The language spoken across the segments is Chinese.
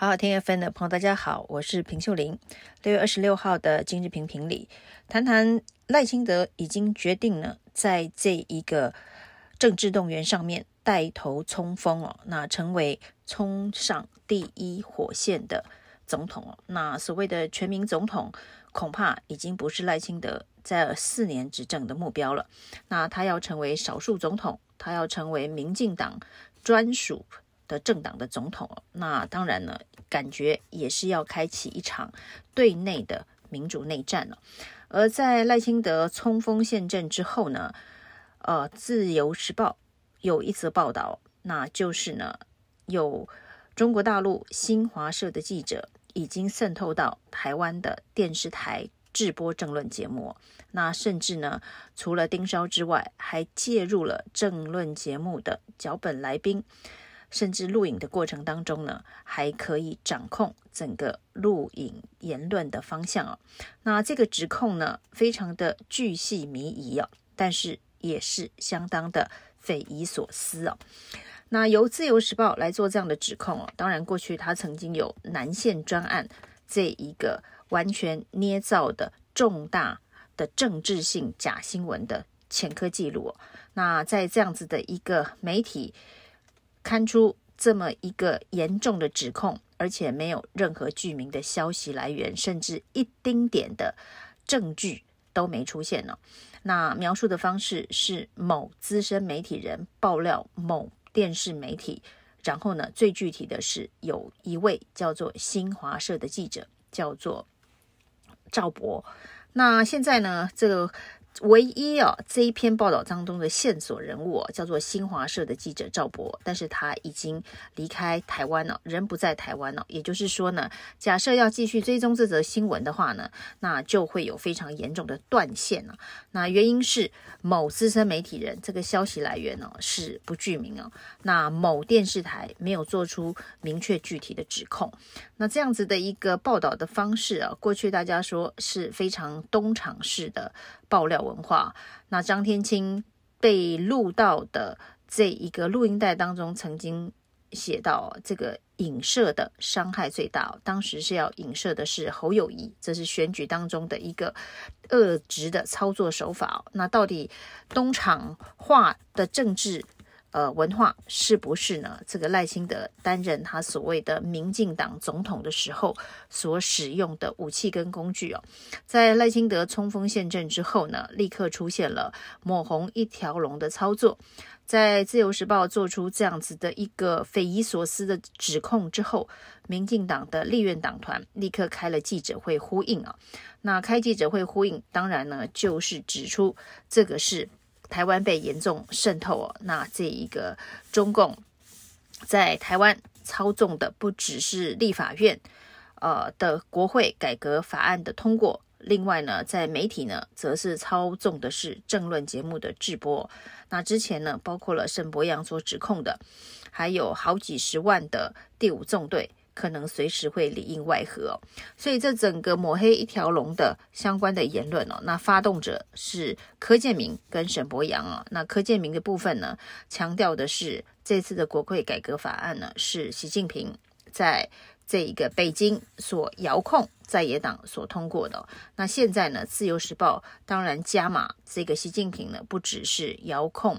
好，听 FM 的朋友，大家好，我是平秀玲。六月二十六号的今日评评里，谈谈赖清德已经决定了在这一个政治动员上面带头冲锋哦，那成为冲上第一火线的总统哦，那所谓的全民总统恐怕已经不是赖清德在四年执政的目标了。那他要成为少数总统，他要成为民进党专属。的政党的总统，那当然呢，感觉也是要开启一场对内的民主内战了。而在赖清德冲锋陷阵之后呢，呃，《自由时报》有一则报道，那就是呢，有中国大陆新华社的记者已经渗透到台湾的电视台直播政论节目，那甚至呢，除了盯梢之外，还介入了政论节目的脚本来宾。甚至录影的过程当中呢，还可以掌控整个录影言论的方向哦。那这个指控呢，非常的巨细靡遗哦，但是也是相当的匪夷所思哦。那由自由时报来做这样的指控哦，当然过去他曾经有南线专案这一个完全捏造的重大的政治性假新闻的前科记录哦。那在这样子的一个媒体。刊出这么一个严重的指控，而且没有任何具名的消息来源，甚至一丁点的证据都没出现呢。那描述的方式是某资深媒体人爆料某电视媒体，然后呢，最具体的是有一位叫做新华社的记者叫做赵博。那现在呢，这个。唯一啊，这一篇报道当中的线索人物叫做新华社的记者赵博，但是他已经离开台湾了，人不在台湾了。也就是说呢，假设要继续追踪这则新闻的话呢，那就会有非常严重的断线了。那原因是某资深媒体人这个消息来源呢是不具名哦。那某电视台没有做出明确具体的指控。那这样子的一个报道的方式啊，过去大家说是非常东厂式的。爆料文化，那张天青被录到的这一个录音带当中，曾经写到这个影射的伤害最大。当时是要影射的是侯友谊，这是选举当中的一个恶直的操作手法。那到底东厂化的政治？呃，文化是不是呢？这个赖清德担任他所谓的民进党总统的时候所使用的武器跟工具哦，在赖清德冲锋陷阵之后呢，立刻出现了抹红一条龙的操作。在自由时报做出这样子的一个匪夷所思的指控之后，民进党的立院党团立刻开了记者会呼应啊。那开记者会呼应，当然呢就是指出这个是。台湾被严重渗透哦，那这一个中共在台湾操纵的不只是立法院，呃的国会改革法案的通过，另外呢，在媒体呢，则是操纵的是政论节目的制播。那之前呢，包括了沈博阳所指控的，还有好几十万的第五纵队。可能随时会里应外合，所以这整个抹黑一条龙的相关的言论哦，那发动者是柯建明跟沈博阳啊。那柯建明的部分呢，强调的是这次的国会改革法案呢，是习近平在这一个北京所遥控在野党所通过的。那现在呢，《自由时报》当然加码，这个习近平呢，不只是遥控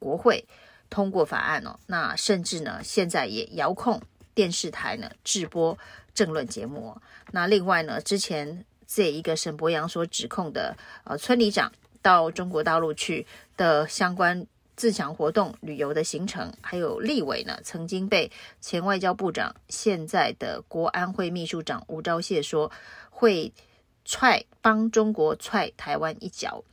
国会通过法案哦，那甚至呢，现在也遥控。电视台呢，直播政论节目。那另外呢，之前这一个沈博阳所指控的，呃，村里长到中国大陆去的相关自强活动旅游的行程，还有立委呢，曾经被前外交部长、现在的国安会秘书长吴钊燮说会踹帮中国踹台湾一脚。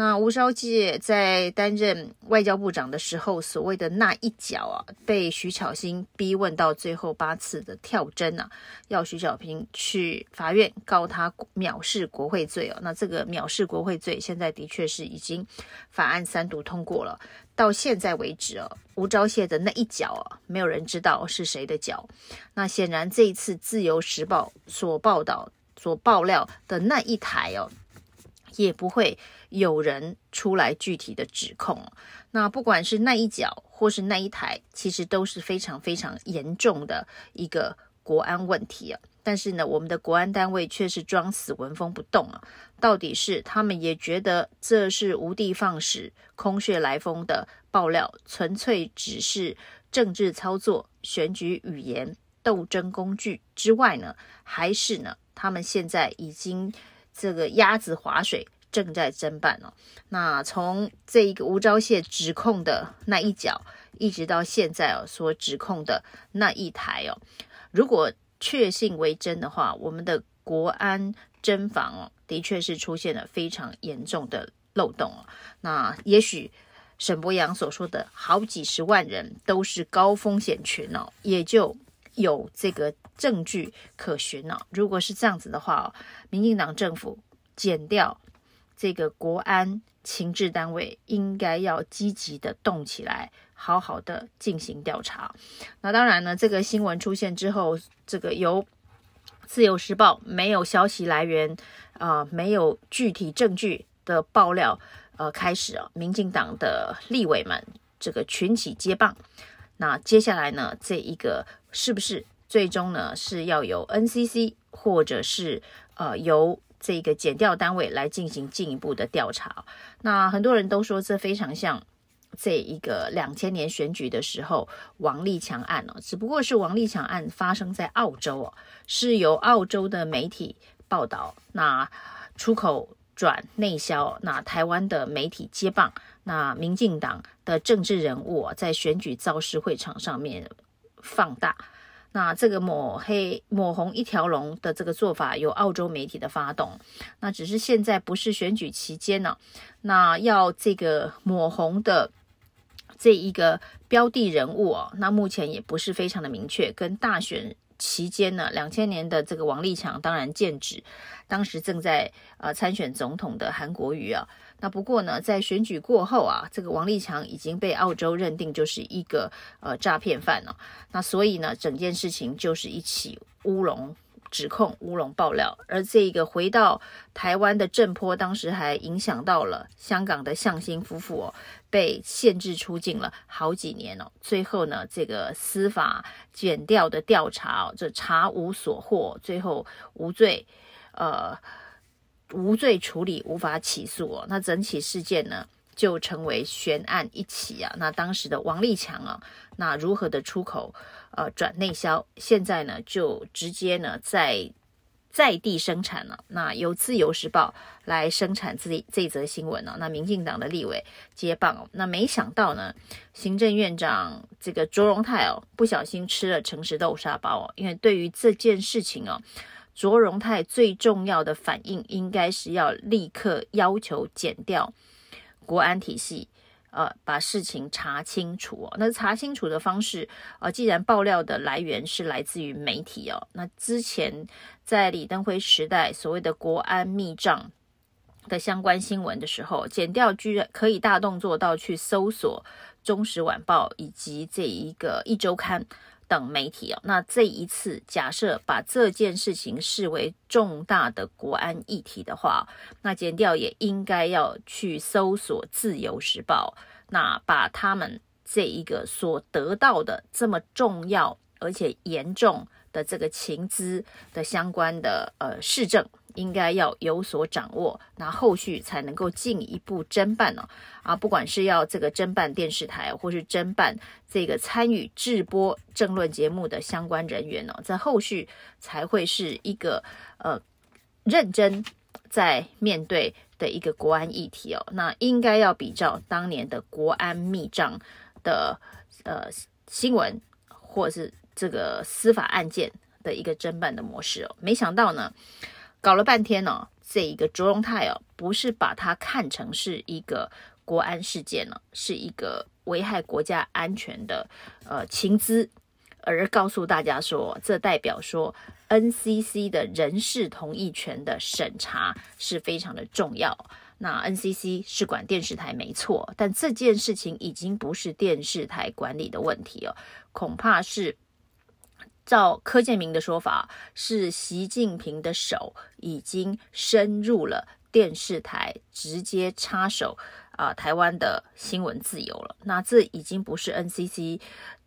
那吴钊燮在担任外交部长的时候，所谓的那一脚啊，被徐巧芯逼问到最后八次的跳针啊，要徐小平去法院告他藐视国会罪哦。那这个藐视国会罪现在的确是已经法案三读通过了。到现在为止哦，吴钊燮的那一脚啊，没有人知道是谁的脚。那显然这一次《自由时报》所报道、所爆料的那一台哦。也不会有人出来具体的指控。那不管是那一脚或是那一台，其实都是非常非常严重的一个国安问题啊。但是呢，我们的国安单位却是装死、闻风不动啊。到底是他们也觉得这是无的放矢、空穴来风的爆料，纯粹只是政治操作、选举语言斗争工具之外呢，还是呢，他们现在已经？这个鸭子划水正在侦办哦。那从这一个吴钊燮指控的那一角，一直到现在哦，所指控的那一台哦，如果确信为真的话，我们的国安侦防哦，的确是出现了非常严重的漏洞哦。那也许沈博洋所说的好几十万人都是高风险群哦，也就。有这个证据可循呢。如果是这样子的话哦，民进党政府减掉这个国安情治单位，应该要积极的动起来，好好的进行调查。那当然呢，这个新闻出现之后，这个由自由时报没有消息来源啊，没有具体证据的爆料呃开始啊，民进党的立委们这个群起接棒。那接下来呢？这一个是不是最终呢？是要由 NCC 或者是呃由这个检调单位来进行进一步的调查？那很多人都说这非常像这一个两千年选举的时候王立强案哦，只不过是王立强案发生在澳洲哦，是由澳洲的媒体报道，那出口转内销，那台湾的媒体接棒。那民进党的政治人物在选举造势会场上面放大，那这个抹黑抹红一条龙的这个做法由澳洲媒体的发动，那只是现在不是选举期间呢，那要这个抹红的这一个标的人物哦，那目前也不是非常的明确，跟大选期间呢，两千年的这个王立强当然剑指，当时正在呃参选总统的韩国瑜啊。那不过呢，在选举过后啊，这个王立强已经被澳洲认定就是一个呃诈骗犯了。那所以呢，整件事情就是一起乌龙指控、乌龙爆料。而这个回到台湾的正坡，当时还影响到了香港的向心夫妇哦，被限制出境了好几年哦。最后呢，这个司法减调的调查哦，这查无所获，最后无罪。呃。无罪处理，无法起诉哦。那整起事件呢，就成为悬案一起啊。那当时的王立强啊，那如何的出口呃转内销？现在呢，就直接呢在在地生产了。那由自由时报来生产这这则新闻呢。那民进党的立委接棒哦。那没想到呢，行政院长这个卓荣泰哦，不小心吃了诚实豆沙包哦。因为对于这件事情哦。卓荣泰最重要的反应应该是要立刻要求减掉国安体系，呃，把事情查清楚。那查清楚的方式，呃，既然爆料的来源是来自于媒体哦，那之前在李登辉时代所谓的国安密账的相关新闻的时候，减掉居然可以大动作到去搜索《中时晚报》以及这一个《一周刊》。等媒体哦，那这一次假设把这件事情视为重大的国安议题的话，那检调也应该要去搜索自由时报，那把他们这一个所得到的这么重要而且严重。的这个情资的相关的呃市政，应该要有所掌握，那后续才能够进一步侦办呢。啊，不管是要这个侦办电视台，或是侦办这个参与制播政论节目的相关人员呢，在后续才会是一个呃认真在面对的一个国安议题哦。那应该要比照当年的国安密账的呃新闻，或是。这个司法案件的一个侦办的模式哦，没想到呢，搞了半天呢，这一个卓荣泰哦，不是把它看成是一个国安事件了，是一个危害国家安全的呃情资，而告诉大家说，这代表说 NCC 的人事同意权的审查是非常的重要。那 NCC 是管电视台没错，但这件事情已经不是电视台管理的问题哦，恐怕是。照柯建明的说法，是习近平的手已经深入了电视台，直接插手啊台湾的新闻自由了。那这已经不是 NCC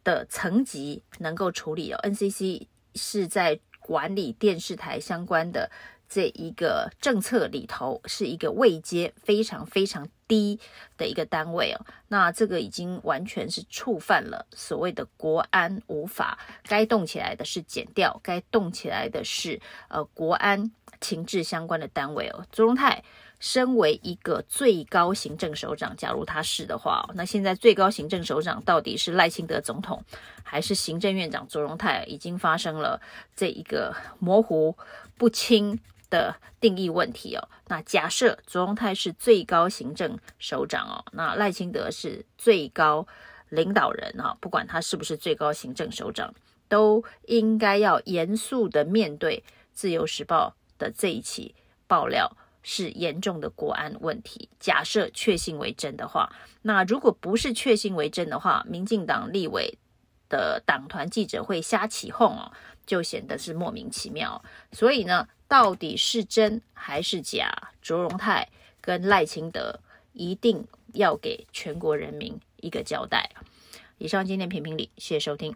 的层级能够处理了。NCC 是在管理电视台相关的这一个政策里头，是一个未接非常非常。低的一个单位哦，那这个已经完全是触犯了所谓的国安无法，该动起来的是减掉，该动起来的是呃国安情治相关的单位哦。卓荣泰身为一个最高行政首长，假如他是的话，那现在最高行政首长到底是赖清德总统还是行政院长卓荣泰，已经发生了这一个模糊不清。的定义问题哦，那假设卓荣泰是最高行政首长哦，那赖清德是最高领导人啊，不管他是不是最高行政首长，都应该要严肃的面对《自由时报》的这一起爆料是严重的国安问题。假设确信为真的话，那如果不是确信为真的话，民进党立委。的党团记者会瞎起哄哦，就显得是莫名其妙。所以呢，到底是真还是假，卓荣泰跟赖清德一定要给全国人民一个交代。以上今天评评理，谢谢收听。